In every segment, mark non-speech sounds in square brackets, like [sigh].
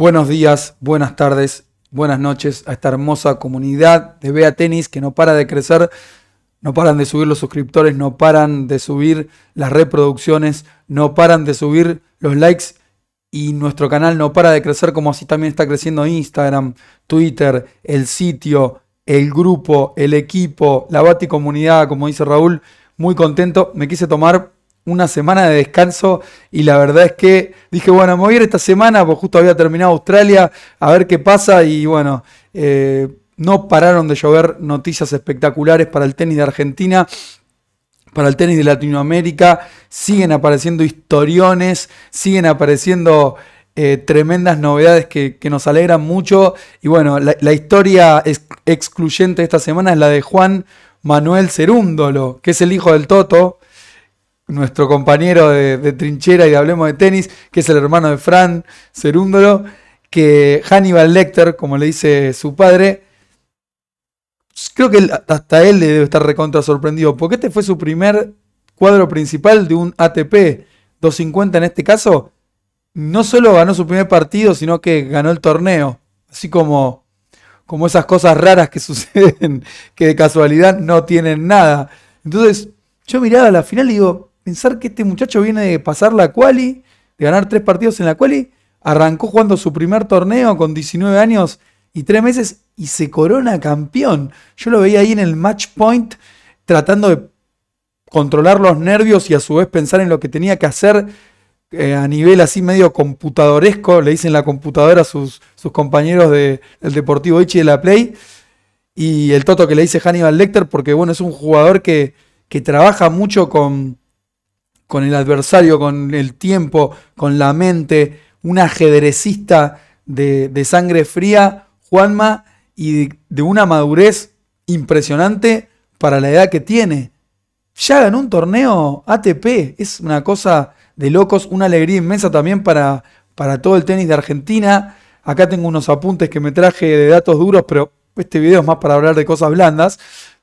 Buenos días, buenas tardes, buenas noches a esta hermosa comunidad de Bea Tenis que no para de crecer, no paran de subir los suscriptores, no paran de subir las reproducciones, no paran de subir los likes y nuestro canal no para de crecer como así también está creciendo Instagram, Twitter, el sitio, el grupo, el equipo, la Bati comunidad, como dice Raúl. Muy contento, me quise tomar una semana de descanso y la verdad es que dije, bueno, me voy a ir esta semana, porque justo había terminado Australia, a ver qué pasa y bueno, eh, no pararon de llover noticias espectaculares para el tenis de Argentina. Para el tenis de Latinoamérica siguen apareciendo historiones, siguen apareciendo eh, tremendas novedades que, nos alegran mucho. Y bueno, la, historia excluyente de esta semana es la de Juan Manuel Cerúndolo, que es el hijo del Toto, nuestro compañero de, trinchera y Hablemos de Tenis, que es el hermano de Fran Cerúndolo, que Hannibal Lecter, como le dice su padre, creo que hasta él le debe estar recontra sorprendido, porque este fue su primer cuadro principal de un ATP 250 en este caso. No solo ganó su primer partido, sino que ganó el torneo. Así como, como esas cosas raras que [laughs] suceden, que de casualidad no tienen nada. Entonces, yo miraba la final y digo, pensar que este muchacho viene de pasar la quali, de ganar tres partidos en la quali, arrancó jugando su primer torneo con 19 años y 3 meses y se corona campeón. Yo lo veía ahí en el match point tratando de controlar los nervios y a su vez pensar en lo que tenía que hacer eh, a nivel así medio computadoresco, le dicen la computadora a sus, compañeros de, del Deportivo Ichi de la Play, y el toto que le dice Hannibal Lecter, porque bueno, es un jugador que, que trabaja mucho con, con el adversario, con el tiempo, con la mente, un ajedrecista de, sangre fría, Juanma, y de, una madurez impresionante para la edad que tiene. Ya ganó un torneo ATP, es una cosa de locos, una alegría inmensa también para, para todo el tenis de Argentina. Acá tengo unos apuntes que me traje de datos duros, pero este video es más para hablar de cosas blandas.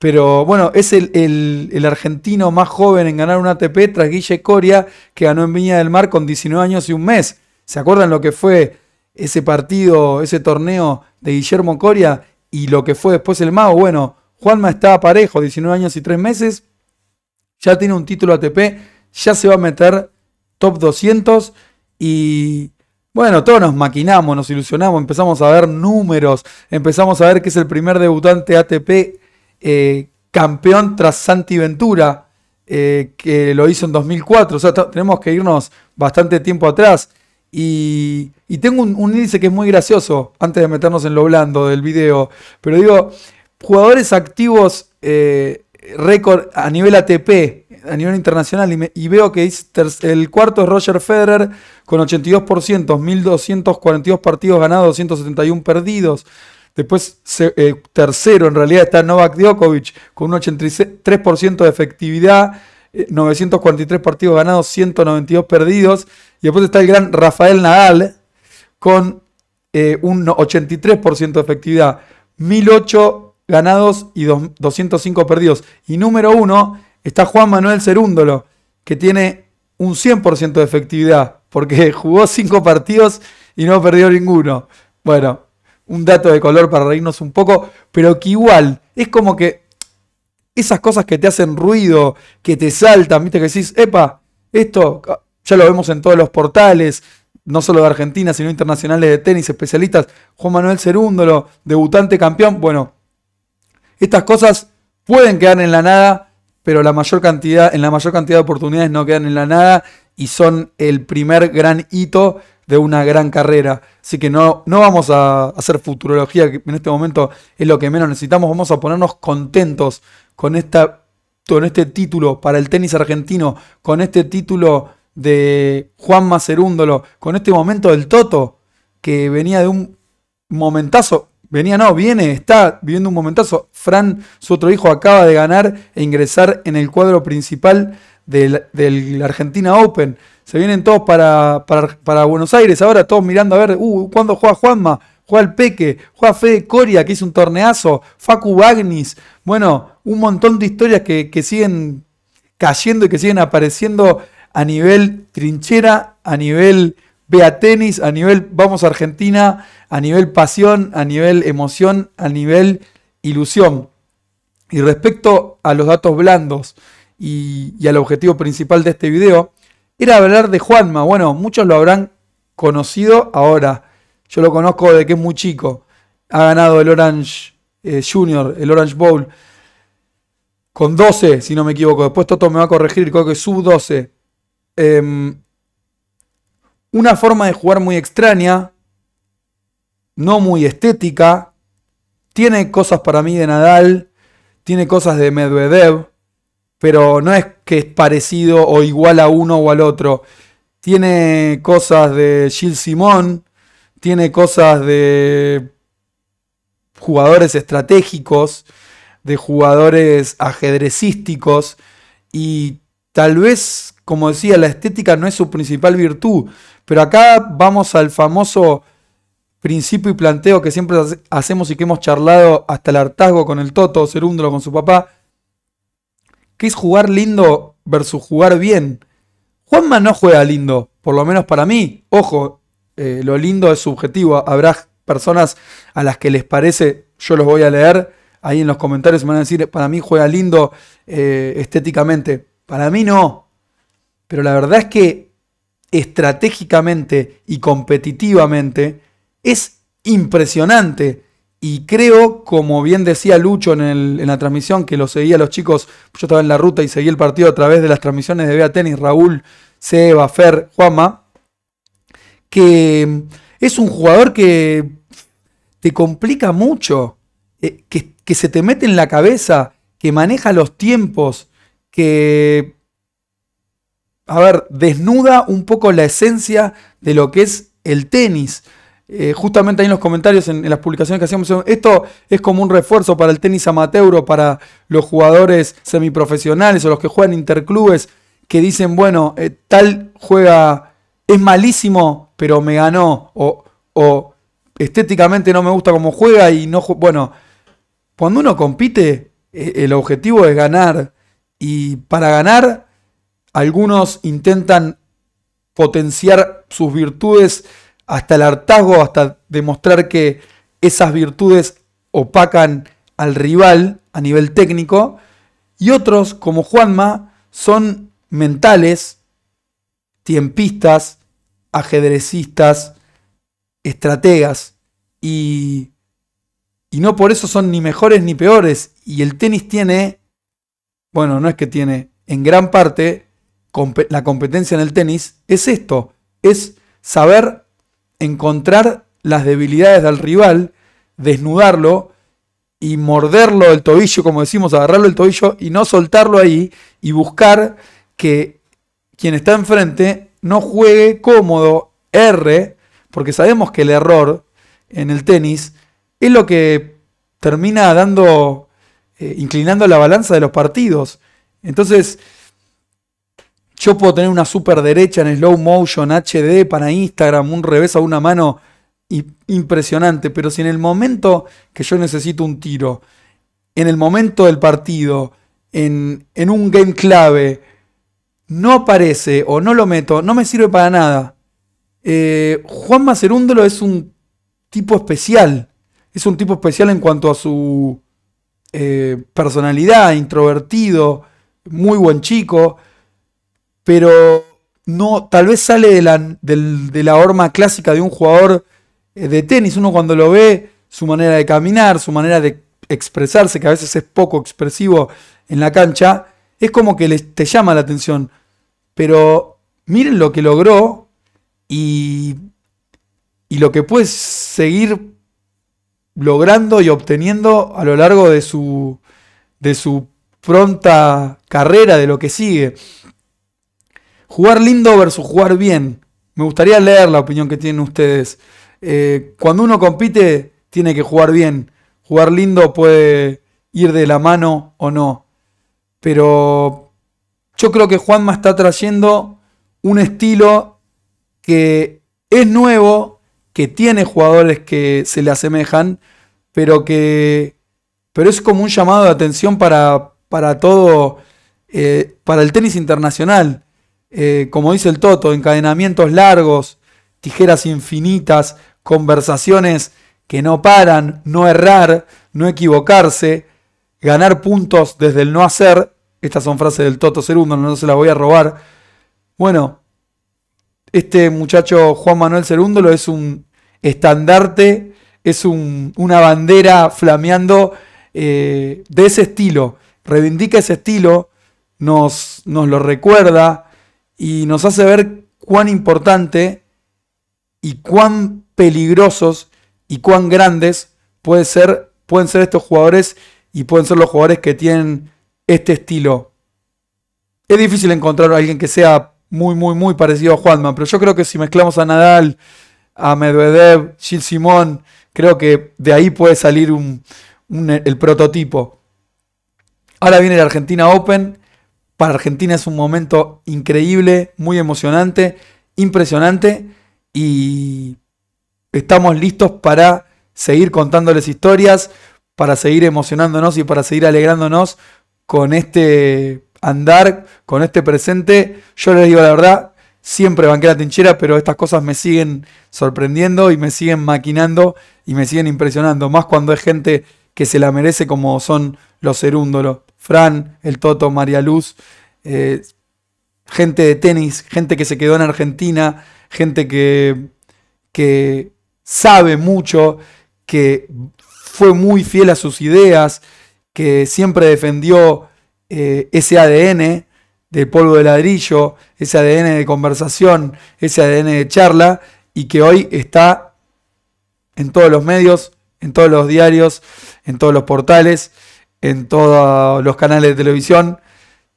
Pero bueno, es el, argentino más joven en ganar un ATP tras Guille Coria, que ganó en Viña del Mar con 19 años y un mes. ¿Se acuerdan lo que fue ese partido, ese torneo de Guillermo Coria y lo que fue después el Mago? Bueno, Juanma está parejo, 19 años y 3 meses. Ya tiene un título ATP, ya se va a meter top 200 y bueno, todos nos maquinamos, nos ilusionamos, empezamos a ver números, empezamos a ver que es el primer debutante ATP eh, campeón tras Santi Ventura, eh, que lo hizo en 2004. O sea, tenemos que irnos bastante tiempo atrás. Y, tengo un, índice que es muy gracioso, antes de meternos en lo blando del video. Pero digo, jugadores activos eh, récord a nivel ATP, a nivel internacional. Y, veo que el cuarto es Roger Federer con 82%, 1.242 partidos ganados, 271 perdidos. Después, tercero en realidad está Novak Djokovic con un 83% de efectividad, 943 eh, partidos ganados, 192 perdidos. Y después está el gran Rafael Nadal con eh, un 83% de efectividad, 1008 ganados y 205 perdidos. Y número uno está Juan Manuel Cerúndolo, que tiene un 100% de efectividad, porque [laughs] jugó 5 partidos y no perdió ninguno. Bueno, un dato de color para reírnos un poco, pero que igual es como que esas cosas que te hacen ruido, que te saltan, viste que decís, epa, esto ah, ya lo vemos en todos los portales, no solo de Argentina, sino internacionales de tenis, especialistas, Juan Manuel Cerúndolo, debutante campeón, bueno, estas cosas pueden quedar en la nada, pero la mayor cantidad, en la mayor cantidad de oportunidades no quedan en la nada y son el primer gran hito de una gran carrera. Así que no, no vamos a hacer futurología, que en este momento es lo que menos necesitamos. Vamos a ponernos contentos con, esta, con este título para el tenis argentino, con este título de Juan Macerúndolo, con este momento del Toto, que venía de un momentazo. Venía, no, viene, está viviendo un momentazo. Fran, su otro hijo, acaba de ganar e ingresar en el cuadro principal del, del Argentina Open. Se vienen todos para, para, Buenos Aires ahora, todos mirando a ver, uh, ¿cuándo juega Juanma? Juega el Peque, juega Fede Coria, que hizo un torneazo, Facu Bagnis. Bueno, un montón de historias que, siguen cayendo y que siguen apareciendo a nivel trinchera, a nivel vea tenis, a nivel vamos a Argentina, a nivel pasión, a nivel emoción, a nivel ilusión. Y respecto a los datos blandos, y, al objetivo principal de este video, era hablar de Juanma. Bueno, muchos lo habrán conocido ahora. Yo lo conozco de que es muy chico. Ha ganado el Orange eh, Junior, el Orange Bowl, con 12, si no me equivoco. Después Toto me va a corregir, creo que sub 12. Em, una forma de jugar muy extraña, no muy estética. Tiene cosas para mí de Nadal, tiene cosas de Medvedev pero no es que es parecido o igual a uno o al otro. Tiene cosas de Gilles Simón, tiene cosas de jugadores estratégicos, de jugadores ajedrecísticos y tal vez, como decía, la estética no es su principal virtud, pero acá vamos al famoso principio y planteo que siempre hacemos y que hemos charlado hasta el hartazgo con el Toto Cerúndolo, con su papá, ¿Qué es jugar lindo versus jugar bien. Juanma no juega lindo, por lo menos para mí. Ojo, eh, lo lindo es subjetivo. Habrá personas a las que les parece, yo los voy a leer, ahí en los comentarios me van a decir, para mí juega lindo eh, estéticamente. Para mí no. Pero la verdad es que estratégicamente y competitivamente es impresionante y creo, como bien decía Lucho en, la transmisión, que lo seguía los chicos, yo estaba en la ruta y seguí el partido a través de las transmisiones de VEA Tenis, Raúl, Seba, Fer, Juama, que mm, es un jugador que te complica mucho, eh, que, que se te mete en la cabeza, que maneja los tiempos, que a ver, desnuda un poco la esencia de lo que es el tenis. Eh, justamente ahí en los comentarios, en, las publicaciones que hacíamos, esto es como un refuerzo para el tenis amateur o para los jugadores semiprofesionales o los que juegan interclubes que dicen, bueno, eh, tal juega, es malísimo, pero me ganó, o, estéticamente no me gusta cómo juega y no... Bueno, cuando uno compite, eh, el objetivo es ganar y para ganar, algunos intentan potenciar sus virtudes hasta el hartazgo, hasta demostrar que esas virtudes opacan al rival a nivel técnico. Y otros, como Juanma, son mentales, tiempistas, ajedrecistas, estrategas. Y, y no por eso son ni mejores ni peores. Y el tenis tiene, bueno, no es que tiene, en gran parte, la competencia en el tenis es esto, es saber encontrar las debilidades del rival, desnudarlo y morderlo el tobillo, como decimos, agarrarlo el tobillo y no soltarlo ahí y buscar que quien está enfrente no juegue cómodo, R, porque sabemos que el error en el tenis es lo que termina dando, eh, inclinando la balanza de los partidos. Entonces, yo puedo tener una super derecha en slow motion HD para Instagram, un revés a una mano impresionante, pero si en el momento que yo necesito un tiro, en el momento del partido, en, un game clave, no aparece o no lo meto, no me sirve para nada. Eh, Juan Macerúndolo es un tipo especial. Es un tipo especial en cuanto a su eh, personalidad, introvertido, muy buen chico pero no, tal vez sale de la, de, horma clásica de un jugador eh, de tenis. Uno cuando lo ve, su manera de caminar, su manera de expresarse, que a veces es poco expresivo en la cancha, es como que le te llama la atención. Pero miren lo que logró y, lo que puede seguir logrando y obteniendo a lo largo de su, de su pronta carrera, de lo que sigue. Jugar lindo versus jugar bien. Me gustaría leer la opinión que tienen ustedes. Eh, cuando uno compite, tiene que jugar bien. Jugar lindo puede ir de la mano o no. Pero yo creo que Juanma está trayendo un estilo que es nuevo, que tiene jugadores que se le asemejan, pero que pero es como un llamado de atención para, para todo, eh, para el tenis internacional. Eh, como dice el Toto, encadenamientos largos, tijeras infinitas, conversaciones que no paran, no errar, no equivocarse, ganar puntos desde el no hacer. Estas son frases del Toto Segundo, no se las voy a robar. Bueno, este muchacho Juan Manuel Cerúndolo es un estandarte, es una bandera flameando eh, de ese estilo. Reivindica ese estilo, nos, nos lo recuerda, y nos hace ver cuán importante y cuán peligrosos y cuán grandes pueden ser estos jugadores y pueden ser los jugadores que tienen este estilo. Es difícil encontrar a alguien que sea muy, muy, muy parecido a Juanman, pero yo creo que si mezclamos a Nadal, a Medvedev, Gil Simón, creo que de ahí puede salir el prototipo. Ahora viene la Argentina Open, para Argentina es un momento increíble, muy emocionante, impresionante y estamos listos para seguir contándoles historias, para seguir emocionándonos y para seguir alegrándonos con este andar, con este presente. Yo les digo la verdad, siempre banqué la tinchera pero estas cosas me siguen sorprendiendo y me siguen maquinando y me siguen impresionando, más cuando es gente que se la merece como son los cerúndolos. Fran, el Toto, María Luz, eh, gente de tenis, gente que se quedó en Argentina, gente que, que sabe mucho, que fue muy fiel a sus ideas, que siempre defendió eh, ese ADN de polvo de ladrillo, ese ADN de conversación, ese ADN de charla, y que hoy está en todos los medios, en todos los diarios, en todos los portales, en todos los canales de televisión,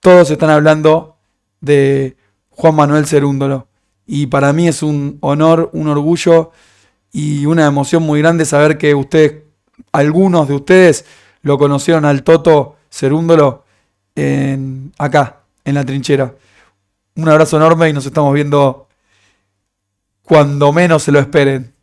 todos están hablando de Juan Manuel Cerúndolo. Y para mí es un honor, un orgullo y una emoción muy grande saber que ustedes, algunos de ustedes, lo conocieron al Toto Cerúndolo en, acá, en la trinchera. Un abrazo enorme y nos estamos viendo cuando menos se lo esperen.